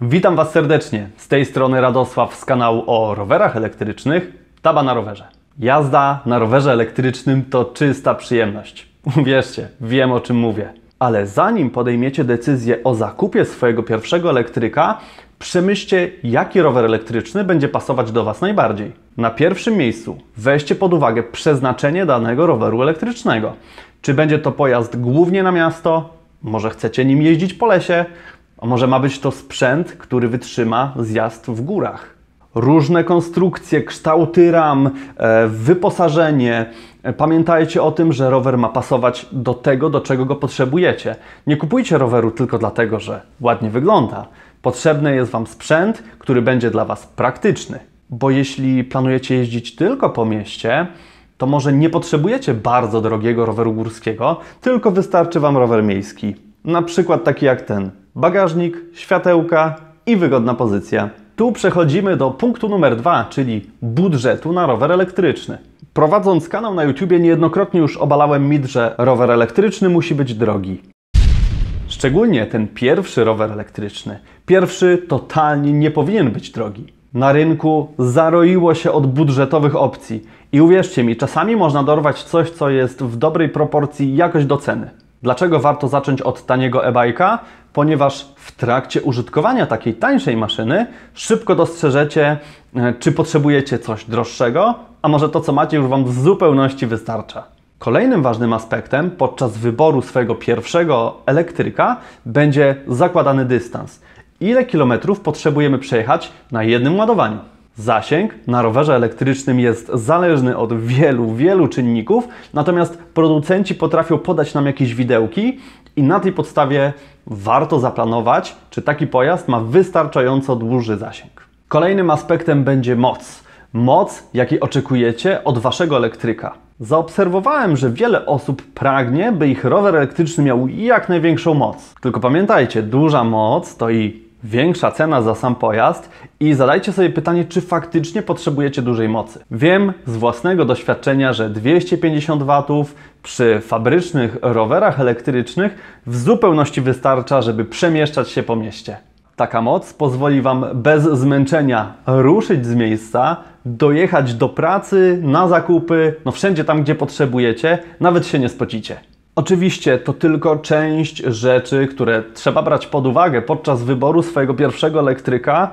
Witam Was serdecznie. Z tej strony Radosław z kanału o rowerach elektrycznych Taba na rowerze. Jazda na rowerze elektrycznym to czysta przyjemność. Uwierzcie, wiem o czym mówię. Ale zanim podejmiecie decyzję o zakupie swojego pierwszego elektryka, przemyślcie, jaki rower elektryczny będzie pasować do Was najbardziej. Na pierwszym miejscu weźcie pod uwagę przeznaczenie danego roweru elektrycznego. Czy będzie to pojazd głównie na miasto, może chcecie nim jeździć po lesie, a może ma być to sprzęt, który wytrzyma zjazd w górach? Różne konstrukcje, kształty ram, e, wyposażenie. E, pamiętajcie o tym, że rower ma pasować do tego, do czego go potrzebujecie. Nie kupujcie roweru tylko dlatego, że ładnie wygląda. Potrzebny jest Wam sprzęt, który będzie dla Was praktyczny. Bo jeśli planujecie jeździć tylko po mieście, to może nie potrzebujecie bardzo drogiego roweru górskiego, tylko wystarczy Wam rower miejski. Na przykład taki jak ten bagażnik, światełka i wygodna pozycja. Tu przechodzimy do punktu numer dwa, czyli budżetu na rower elektryczny. Prowadząc kanał na YouTubie niejednokrotnie już obalałem mit, że rower elektryczny musi być drogi. Szczególnie ten pierwszy rower elektryczny. Pierwszy totalnie nie powinien być drogi. Na rynku zaroiło się od budżetowych opcji. I uwierzcie mi, czasami można dorwać coś, co jest w dobrej proporcji jakoś do ceny. Dlaczego warto zacząć od taniego e-bike'a? Ponieważ w trakcie użytkowania takiej tańszej maszyny szybko dostrzeżecie, e, czy potrzebujecie coś droższego, a może to, co macie, już Wam w zupełności wystarcza. Kolejnym ważnym aspektem podczas wyboru swojego pierwszego elektryka będzie zakładany dystans. Ile kilometrów potrzebujemy przejechać na jednym ładowaniu? Zasięg na rowerze elektrycznym jest zależny od wielu, wielu czynników, natomiast producenci potrafią podać nam jakieś widełki i na tej podstawie warto zaplanować, czy taki pojazd ma wystarczająco duży zasięg. Kolejnym aspektem będzie moc. Moc, jakiej oczekujecie od waszego elektryka. Zaobserwowałem, że wiele osób pragnie, by ich rower elektryczny miał jak największą moc. Tylko pamiętajcie, duża moc to i większa cena za sam pojazd i zadajcie sobie pytanie, czy faktycznie potrzebujecie dużej mocy. Wiem z własnego doświadczenia, że 250 W przy fabrycznych rowerach elektrycznych w zupełności wystarcza, żeby przemieszczać się po mieście. Taka moc pozwoli Wam bez zmęczenia ruszyć z miejsca, dojechać do pracy, na zakupy, no wszędzie tam, gdzie potrzebujecie, nawet się nie spocicie. Oczywiście to tylko część rzeczy, które trzeba brać pod uwagę podczas wyboru swojego pierwszego elektryka,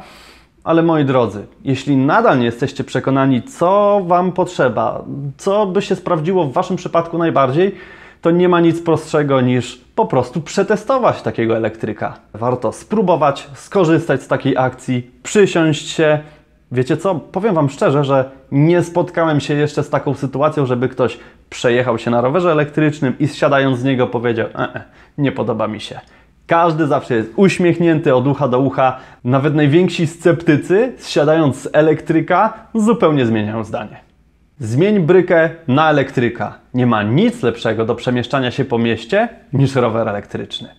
ale moi drodzy, jeśli nadal nie jesteście przekonani, co Wam potrzeba, co by się sprawdziło w Waszym przypadku najbardziej, to nie ma nic prostszego niż po prostu przetestować takiego elektryka. Warto spróbować, skorzystać z takiej akcji, przysiąść się, Wiecie co? Powiem Wam szczerze, że nie spotkałem się jeszcze z taką sytuacją, żeby ktoś przejechał się na rowerze elektrycznym i zsiadając z niego powiedział: e, e, Nie podoba mi się. Każdy zawsze jest uśmiechnięty od ucha do ucha. Nawet najwięksi sceptycy, zsiadając z elektryka, zupełnie zmieniają zdanie. Zmień brykę na elektryka. Nie ma nic lepszego do przemieszczania się po mieście niż rower elektryczny.